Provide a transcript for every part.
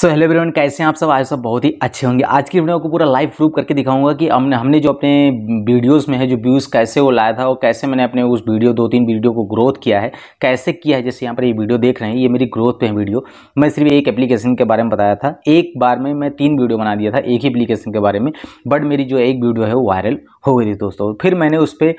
so hello everyone कैसे हैं आप सब आज सब बहुत ही अच्छे होंगे आज की वीडियो को पूरा लाइव प्रूव करके दिखाऊंगा कि हमने हमने जो अपने वीडियोस में है जो व्यूज़ कैसे वो लाया था और कैसे मैंने अपने उस वीडियो दो तीन वीडियो को ग्रोथ किया है कैसे किया है जैसे यहाँ पर ये वीडियो देख रहे हैं ये मेरी ग्रोथ पे है वीडियो मैं सिर्फ एक एप्लीकेशन के बारे में बताया था एक बार में मैं तीन वीडियो बना दिया था एक ही एप्लीकेशन के बारे में बट मेरी जो एक वीडियो है वो वायरल हो गई थी दोस्तों फिर मैंने उस पर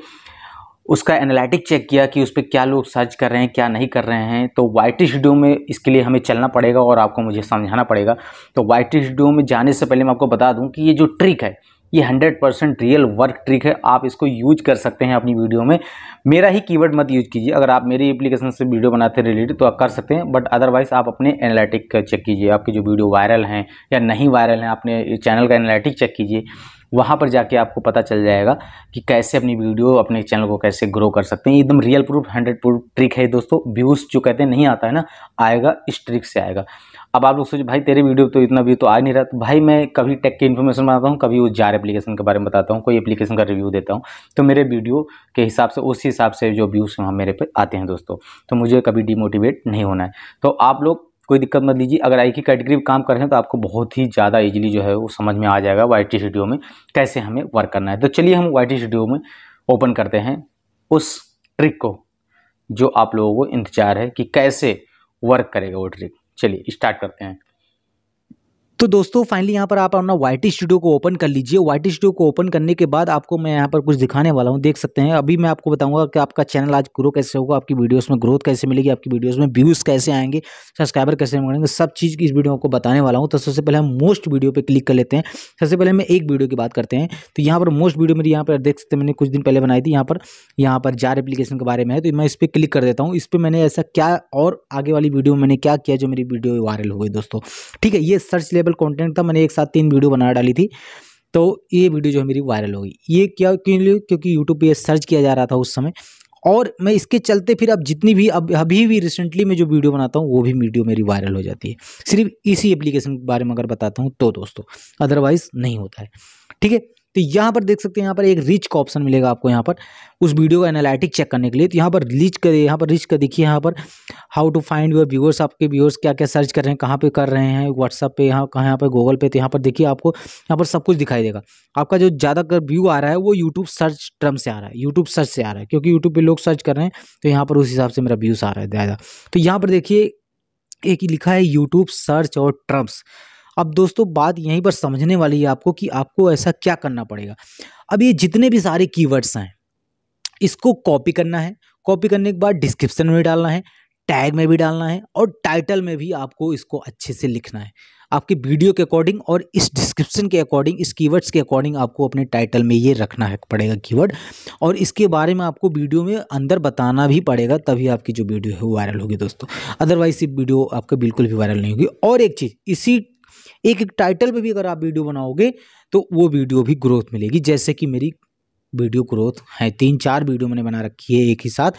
उसका एनालिटिक चेक किया कि उस पर क्या लोग सर्च कर रहे हैं क्या नहीं कर रहे हैं तो वाई टी स्टूडियो में इसके लिए हमें चलना पड़ेगा और आपको मुझे समझाना पड़ेगा तो वाई टी स्टूडियो में जाने से पहले मैं आपको बता दूं कि ये जो ट्रिक है ये hundred percent real work trick है आप इसको यूज कर सकते हैं अपनी वीडियो में मेरा ही कीवर्ड मत यूज कीजिए अगर आप मेरी एप्लीकेशन से वीडियो बनाते हैं रिलेटेड तो आप कर सकते हैं बट अदरवाइज आप अपने एनालिटिक चेक कीजिए आपकी जो वीडियो वायरल हैं या नहीं वायरल हैं अपने चैनल का एनालिटिक चेक कीजिए वहाँ पर जाके आपको पता चल जाएगा कि कैसे अपनी वीडियो अपने चैनल को कैसे ग्रो कर सकते हैं एकदम real proof hundred proof trick है दोस्तों व्यूज़ जो कहते हैं नहीं आता है ना आएगा इस ट्रिक से आएगा अब आप लोग सोचो भाई तेरे वीडियो तो इतना व्यू तो आ नहीं रहा तो भाई मैं कभी टेक की इन्फॉर्मेशन बनाता हूँ कभी वो जार एप्लीकेशन के बारे में बताता हूँ कोई एप्लीकेशन का रिव्यू देता हूँ तो मेरे वीडियो के हिसाब से उसी हिसाब से जो व्यूज़ वहाँ मेरे पे आते हैं दोस्तों तो मुझे कभी डिमोटिवेट नहीं होना है तो आप लोग कोई दिक्कत मत लीजिए अगर आई की कैटेगरी में काम कर रहे हैं तो आपको बहुत ही ज़्यादा ईजिली जो है वो समझ में आ जाएगा वाई टी में कैसे हमें वर्क करना है तो चलिए हम वाई टी में ओपन करते हैं उस ट्रिक को जो आप लोगों को इंतजार है कि कैसे वर्क करेगा वो ट्रिक चलिए स्टार्ट करते हैं तो दोस्तों फाइनली यहाँ पर आप अपना वाई टी स्टूडियो को ओपन कर लीजिए वाई टी स्टूडियो को ओपन करने के बाद आपको मैं यहाँ पर कुछ दिखाने वाला हूँ देख सकते हैं अभी मैं आपको बताऊँगा कि आपका चैनल आज ग्रो कैसे होगा आपकी वीडियोस में ग्रोथ कैसे मिलेगी आपकी वीडियोस में व्यूज़ कैसे आएंगे सब्सक्राइबर कैसे मिलेंगे सब चीज़ की इस वीडियो को बताने वाला हूँ तो सबसे पहले हम मोस्ट वीडियो पर क्लिक कर लेते हैं सबसे पहले हम एक वीडियो की बात करते हैं तो यहाँ पर मोस्ट वीडियो मेरी यहाँ पर देख सकते हैं मैंने कुछ दिन पहले बनाई थी यहाँ पर यहाँ पर जार एप्लीकेशन के बारे में है तो मैं इस पर क्लिक कर देता हूँ इस पर मैंने ऐसा क्या और आगे वाली वीडियो मैंने क्या किया जो मेरी वीडियो वायरल हो गई दोस्तों ठीक है ये सर्च रिलेटेबल कॉन्टेंट था मैंने एक साथ तीन वीडियो बना डाली थी तो ये वीडियो जो है मेरी वायरल हो गई ये क्या क्यों क्योंकि यूट्यूब पर सर्च किया जा रहा था उस समय और मैं इसके चलते फिर अब जितनी भी अब अभी भी रिसेंटली मैं जो वीडियो बनाता हूँ वो भी वीडियो मेरी वायरल हो जाती है सिर्फ इसी एप्लीकेशन के बारे में अगर बताता हूँ तो दोस्तों अदरवाइज़ नहीं होता है ठीक है तो यहाँ पर देख सकते हैं यहाँ पर एक रिच का ऑप्शन मिलेगा आपको यहाँ पर उस वीडियो का एनालिटिक चेक करने के लिए तो यहाँ पर रिच कर यहाँ पर रिच का देखिए यहाँ पर how to find your viewers आपके व्यूअर्स क्या क्या सर्च कर रहे हैं कहाँ पे कर रहे हैं व्हाट्सअप पे यहाँ कहाँ यहाँ पर गूगल पे तो यहाँ पर देखिए आपको यहाँ पर सब कुछ दिखाई देगा आपका जो ज़्यादातर व्यू आ रहा है वो यूट्यूब सर्च टर्म से आ रहा है यूट्यूब सर्च से आ रहा है क्योंकि यूट्यूब पर लोग सर्च कर रहे हैं तो यहाँ पर उस हिसाब से मेरा व्यूज़ आ रहा है ज़्यादा तो यहाँ पर देखिए एक ही लिखा है यूट्यूब सर्च और ट्रम्प्स अब दोस्तों बात यहीं पर समझने वाली है आपको कि आपको ऐसा क्या करना पड़ेगा अब ये जितने भी सारे कीवर्ड्स हैं इसको कॉपी करना है कॉपी करने के बाद डिस्क्रिप्शन में डालना है टैग में भी डालना है और टाइटल में भी आपको इसको अच्छे से लिखना है आपके वीडियो के अकॉर्डिंग और इस डिस्क्रिप्शन के अकॉर्डिंग इस कीवर्ड्स के अकॉर्डिंग आपको अपने टाइटल में ये रखना है पड़ेगा कीवर्ड और इसके बारे में आपको वीडियो में अंदर बताना भी पड़ेगा तभी आपकी जो वीडियो है वो वायरल होगी दोस्तों अदरवाइज ये वीडियो आपका बिल्कुल भी वायरल नहीं होगी और एक चीज़ इसी एक एक टाइटल पे भी अगर आप वीडियो बनाओगे तो वो वीडियो भी ग्रोथ मिलेगी जैसे कि मेरी वीडियो ग्रोथ है तीन चार वीडियो मैंने बना रखी है एक ही साथ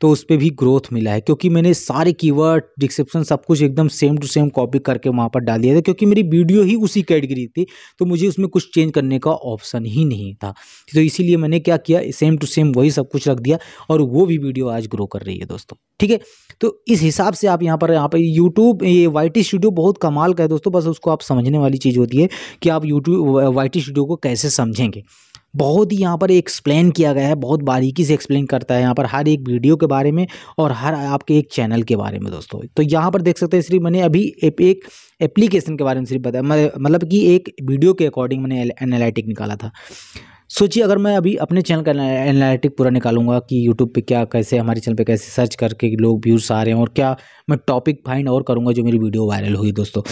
तो उस पर भी ग्रोथ मिला है क्योंकि मैंने सारे कीवर्ड डिस्क्रिप्शन सब कुछ एकदम सेम टू सेम कॉपी करके वहाँ पर डाल दिया था क्योंकि मेरी वीडियो ही उसी कैटेगरी थी तो मुझे उसमें कुछ चेंज करने का ऑप्शन ही नहीं था तो इसीलिए मैंने क्या किया सेम टू सेम वही सब कुछ रख दिया और वो भी वीडियो आज ग्रो कर रही है दोस्तों ठीक है तो इस हिसाब से आप यहाँ पर यहाँ पर यूट्यूब ये वाई टी स्टूडियो बहुत कमाल का है दोस्तों बस उसको आप समझने वाली चीज़ होती है कि आप यूट्यूब वाई टी स्टूडियो को कैसे समझेंगे बहुत ही यहाँ पर एक्सप्लेन किया गया है बहुत बारीकी से एक्सप्लेन करता है यहाँ पर हर एक वीडियो के बारे में और हर आपके एक चैनल के बारे में दोस्तों तो यहाँ पर देख सकते हैं सिर्फ मैंने अभी एप, एक एप्लीकेशन के बारे में सिर्फ बताया मतलब कि एक वीडियो के अकॉर्डिंग मैंने एनालिटिक निकाला था सोचिए अगर मैं अभी अपने चैनल का एनालिटिक पूरा निकालूंगा कि यूट्यूब पे क्या कैसे हमारे चैनल पे कैसे सर्च करके लोग व्यूज़ आ रहे हैं और क्या मैं टॉपिक फाइंड और करूँगा जो मेरी वीडियो वायरल हुई दोस्तों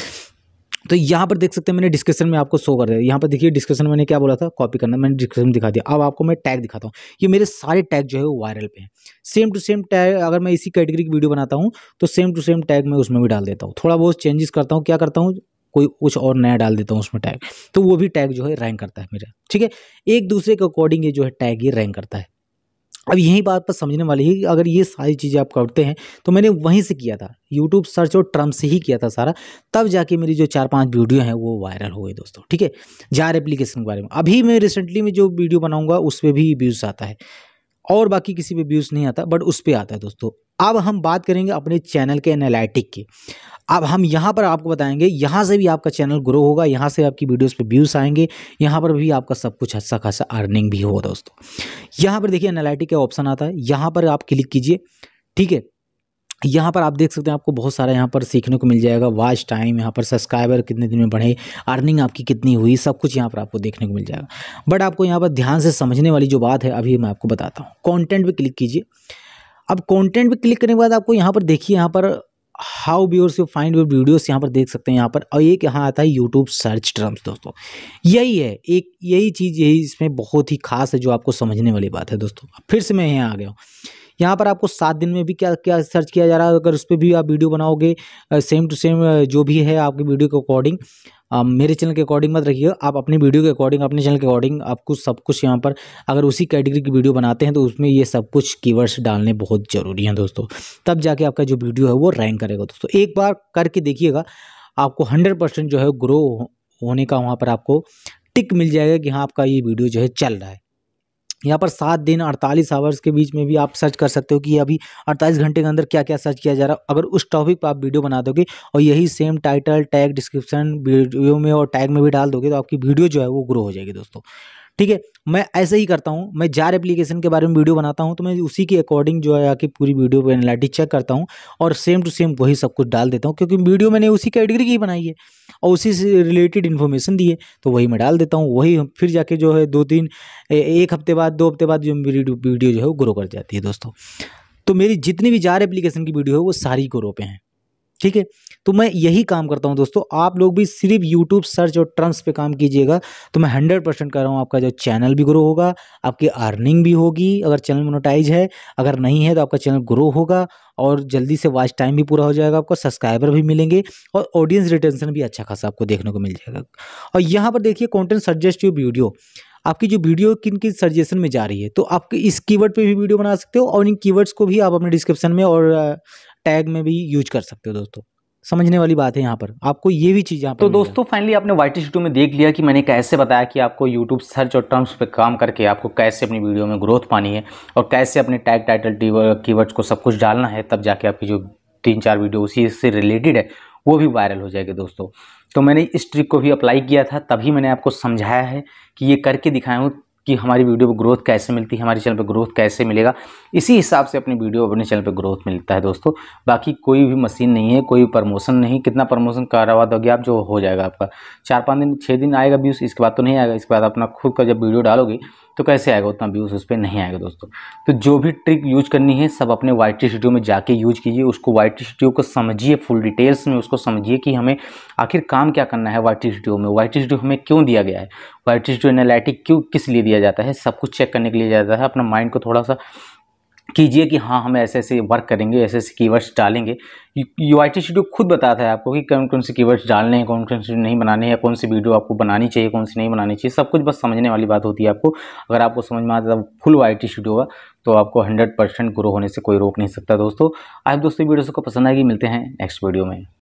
तो यहाँ पर देख सकते हैं मैंने डिस्क्रिप्शन में आपको शो कर दिया यहाँ पर देखिए डिस्क्रिप्शन मैंने क्या बोला था कॉपी करना मैंने डिस्क्रिप्शन दिखा दिया अब आपको मैं टैग दिखाता हूँ ये मेरे सारे टैग जो है वो वायरल पे हैं सेम टू सेम टैग अगर मैं इसी कैटेगरी की वीडियो बनाता हूँ तो सेम टू सेम टैग मैं उसमें भी डाल देता हूँ थोड़ा बहुत चेंजेस करता हूँ क्या करता हूँ कोई कुछ और नया डाल देता हूँ उसमें टैग तो वो भी टैग जो है रैंक करता है मेरा ठीक है एक दूसरे के अकॉर्डिंग ये जो है टैग ये रैंक करता है अब यही बात पर समझने वाली है कि अगर ये सारी चीज़ें आप करते हैं तो मैंने वहीं से किया था यूट्यूब सर्च और ट्रम्प से ही किया था सारा तब जाके मेरी जो चार पांच वीडियो हैं वो वायरल हो दोस्तों ठीक है जार एप्लीकेशन के बारे में अभी मैं रिसेंटली में जो वीडियो बनाऊंगा उस पर भी व्यूज़ आता है और बाकी किसी पे व्यूज़ नहीं आता बट उस पर आता है दोस्तों अब हम बात करेंगे अपने चैनल के एनालिटिक की अब हम यहाँ पर आपको बताएंगे यहाँ से भी आपका चैनल ग्रो होगा यहाँ से आपकी वीडियोस पे व्यूज़ आएंगे यहाँ पर भी आपका सब कुछ अच्छा खासा अर्निंग भी होगा दोस्तों यहाँ पर देखिए एनालिटिक का ऑप्शन आता है यहाँ पर आप क्लिक कीजिए ठीक है यहाँ पर आप देख सकते हैं आपको बहुत सारा यहाँ पर सीखने को मिल जाएगा वॉच टाइम यहाँ पर सब्सक्राइबर कितने दिन में बढ़े अर्निंग आपकी कितनी हुई सब कुछ यहाँ पर आपको देखने को मिल जाएगा बट आपको यहाँ पर ध्यान से समझने वाली जो बात है अभी मैं आपको बताता हूँ कॉन्टेंट भी क्लिक कीजिए अब कॉन्टेंट भी क्लिक करने के बाद आपको यहाँ पर देखिए यहाँ पर how viewers you find your videos यहाँ पर देख सकते हैं यहाँ पर और एक यहाँ आता है यूट्यूब सर्च टर्म्स दोस्तों यही है एक यही चीज़ यही इसमें बहुत ही खास है जो आपको समझने वाली बात है दोस्तों फिर से मैं यहाँ आ गया हूँ यहाँ पर आपको सात दिन में भी क्या क्या सर्च किया जा रहा है अगर उस पर भी आप वीडियो बनाओगे सेम टू सेम जो भी है आपकी वीडियो के अकॉर्डिंग मेरे चैनल के अकॉर्डिंग मत रखिए आप अपनी वीडियो के अकॉर्डिंग अपने चैनल के अकॉर्डिंग आपको सब कुछ यहाँ पर अगर उसी कैटेगरी की वीडियो बनाते हैं तो उसमें ये सब कुछ कीवर्ड्स डालने बहुत ज़रूरी हैं दोस्तों तब जाके आपका जो वीडियो है वो रैंक करेगा दोस्तों एक बार करके देखिएगा आपको हंड्रेड परसेंट जो है ग्रो होने का वहाँ पर आपको टिक मिल जाएगा कि हाँ आपका ये वीडियो जो है चल रहा है यहाँ पर सात दिन अड़तालीस आवर्स के बीच में भी आप सर्च कर सकते हो कि अभी अड़तालीस घंटे के अंदर क्या क्या सर्च किया जा रहा है अगर उस टॉपिक पर आप वीडियो बना दोगे और यही same title tag description video में और टैग में भी डाल दोगे तो आपकी वीडियो जो है वो ग्रो हो जाएगी दोस्तों ठीक है मैं ऐसे ही करता हूँ मैं जार एप्लीकेशन के बारे में वीडियो बनाता हूँ तो मैं उसी के अकॉर्डिंग जो है आके पूरी वीडियो पर एनालिटी चेक करता हूँ और सेम टू सेम वही सब कुछ डाल देता हूँ क्योंकि वीडियो मैंने उसी कैटेगरी की बनाई है और उसी से रिलेटेड इन्फॉर्मेशन दी है तो वही मैं डाल देता हूँ वही फिर जाके जो है दो तीन एक हफ्ते बाद दो हफ्ते बाद जो वीडियो जो है वो ग्रो कर जाती है दोस्तों तो मेरी जितनी भी जार एप्लीकेशन की वीडियो है वो सारी ग्रो पे हैं ठीक है तो मैं यही काम करता हूँ दोस्तों आप लोग भी सिर्फ यूट्यूब सर्च और ट्रम्स पे काम कीजिएगा तो मैं हंड्रेड परसेंट कह रहा हूँ आपका जो चैनल भी ग्रो होगा आपकी अर्निंग भी होगी अगर चैनल मोनोटाइज है अगर नहीं है तो आपका चैनल ग्रो होगा और जल्दी से वॉच टाइम भी पूरा हो जाएगा आपको सब्सक्राइबर भी मिलेंगे और ऑडियंस रिटेंशन भी अच्छा खासा आपको देखने को मिल जाएगा और यहाँ पर देखिए कॉन्टेंट सजेस्टिव वीडियो आपकी जो वीडियो किन किन सजेशन में जा रही है तो आप इस कीवर्ड पे भी वीडियो बना सकते हो और इन कीवर्ड्स को भी आप अपने डिस्क्रिप्शन में और टैग में भी यूज कर सकते हो दोस्तों समझने वाली बात है यहाँ पर आपको ये भी चीज़ यहाँ तो दोस्तों फाइनली आपने वाइट स्टूडियो में देख लिया कि मैंने कैसे बताया कि आपको यूट्यूब सर्च और टर्म्स पे काम करके आपको कैसे अपनी वीडियो में ग्रोथ पानी है और कैसे अपने टैग टाइटल कीवर्ड्स को सब कुछ डालना है तब जाके आपकी जो तीन चार वीडियो उसी से रिलेटेड है वो भी वायरल हो जाएगी दोस्तों तो मैंने इस ट्रिक को भी अप्लाई किया था तभी मैंने आपको समझाया है कि ये करके दिखाया हूँ कि हमारी वीडियो पर ग्रोथ कैसे मिलती है हमारे चैनल पर ग्रोथ कैसे मिलेगा इसी हिसाब से अपनी वीडियो अपने चैनल पर ग्रोथ मिलता है दोस्तों बाकी कोई भी मशीन नहीं है कोई प्रमोशन नहीं कितना प्रमोशन करवा दोगे आप जो हो जाएगा आपका चार पाँच दिन छः दिन आएगा व्यूज़ इसके बाद तो नहीं आएगा इसके बाद अपना खुद का जब वीडियो डालोगे तो कैसे आएगा उतना व्यूज़ उस पर नहीं आएगा दोस्तों तो जो भी ट्रिक यूज करनी है सब अपने वाई टी स्टूडियो में जाके यूज कीजिए उसको वाई टी स्टूडियो को समझिए फुल डिटेल्स में उसको समझिए कि हमें आखिर काम क्या करना है वाई टी स्टूडियो में वाई टी स्टूडियो हमें क्यों दिया गया है बायो टिश्यू एनालिटिक क्यों किस लिए दिया जाता है सब कुछ चेक करने के लिए जाता है अपना माइंड को थोड़ा सा कीजिए कि हाँ हम ऐसे ऐसे वर्क करेंगे ऐसे ऐसे कीवर्ड्स डालेंगे यू आई टी शेड्यूल खुद बताता है आपको कि कौन कौन से कीवर्ड्स डालने हैं कौन कौन से नहीं बनाने हैं कौन सी वीडियो आपको बनानी चाहिए कौन सी नहीं बनानी चाहिए सब कुछ बस समझने वाली बात होती है आपको अगर आपको समझ में आता है फुल वाई टी शेड्यूल होगा तो आपको हंड्रेड परसेंट ग्रो होने से कोई रोक नहीं सकता दोस्तों आप दोस्तों वीडियो को पसंद आएगी मिलते हैं नेक्स्ट वीडियो में